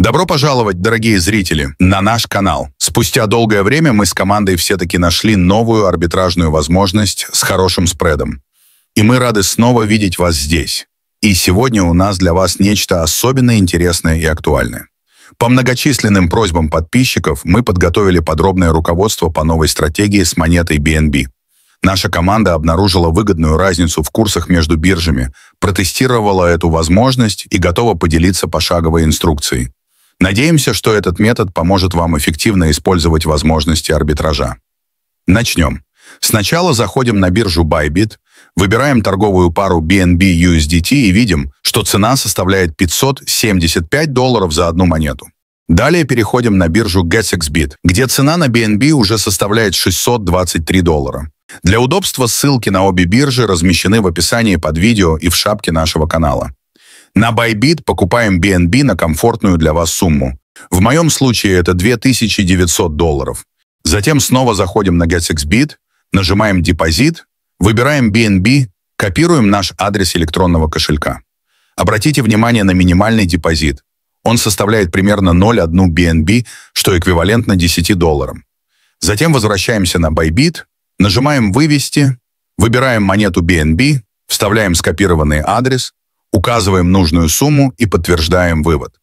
Добро пожаловать, дорогие зрители, на наш канал. Спустя долгое время мы с командой все-таки нашли новую арбитражную возможность с хорошим спредом. И мы рады снова видеть вас здесь. И сегодня у нас для вас нечто особенно интересное и актуальное. По многочисленным просьбам подписчиков мы подготовили подробное руководство по новой стратегии с монетой BNB. Наша команда обнаружила выгодную разницу в курсах между биржами, протестировала эту возможность и готова поделиться пошаговой инструкцией. Надеемся, что этот метод поможет вам эффективно использовать возможности арбитража. Начнем. Сначала заходим на биржу Bybit, выбираем торговую пару BNB-USDT и видим, что цена составляет 575 долларов за одну монету. Далее переходим на биржу GetSexBit, где цена на BNB уже составляет 623 доллара. Для удобства ссылки на обе биржи размещены в описании под видео и в шапке нашего канала. На Bybit покупаем BNB на комфортную для вас сумму. В моем случае это 2900 долларов. Затем снова заходим на GetSexBit, нажимаем «Депозит», выбираем BNB, копируем наш адрес электронного кошелька. Обратите внимание на минимальный депозит. Он составляет примерно 0,1 BNB, что эквивалентно 10 долларам. Затем возвращаемся на Bybit, нажимаем «Вывести», выбираем монету BNB, вставляем скопированный адрес, Указываем нужную сумму и подтверждаем вывод.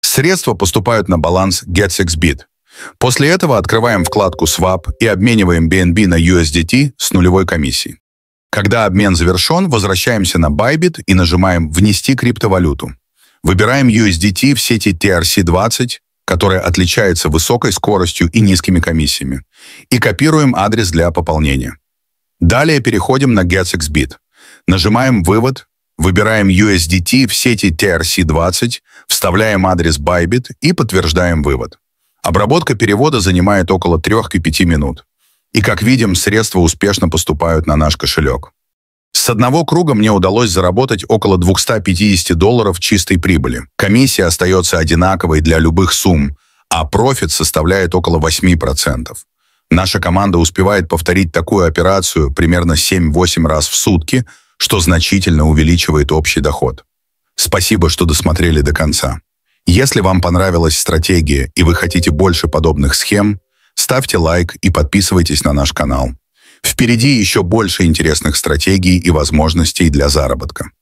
Средства поступают на баланс GetSixBit. После этого открываем вкладку Swap и обмениваем BNB на USDT с нулевой комиссией. Когда обмен завершен, возвращаемся на Bybit и нажимаем «Внести криптовалюту». Выбираем USDT в сети TRC20, которая отличается высокой скоростью и низкими комиссиями, и копируем адрес для пополнения. Далее переходим на GetSixBit. Нажимаем «Вывод» Выбираем USDT в сети TRC-20, вставляем адрес Bybit и подтверждаем вывод. Обработка перевода занимает около 3-5 минут. И, как видим, средства успешно поступают на наш кошелек. С одного круга мне удалось заработать около 250 долларов чистой прибыли. Комиссия остается одинаковой для любых сумм, а профит составляет около 8%. Наша команда успевает повторить такую операцию примерно 7-8 раз в сутки – что значительно увеличивает общий доход. Спасибо, что досмотрели до конца. Если вам понравилась стратегия и вы хотите больше подобных схем, ставьте лайк и подписывайтесь на наш канал. Впереди еще больше интересных стратегий и возможностей для заработка.